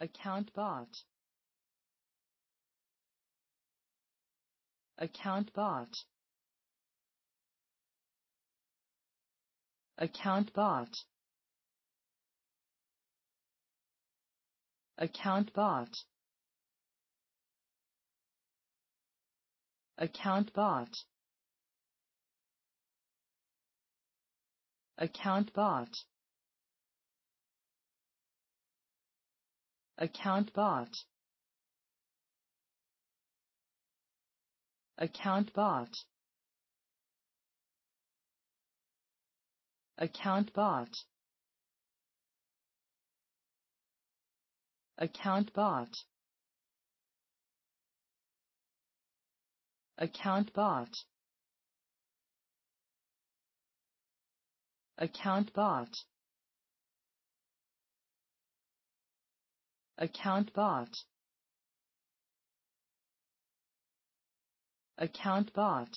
account bot account bot account bot account bot account bot account bot account bot account bot account bot account bot account bot account bot account bot account bot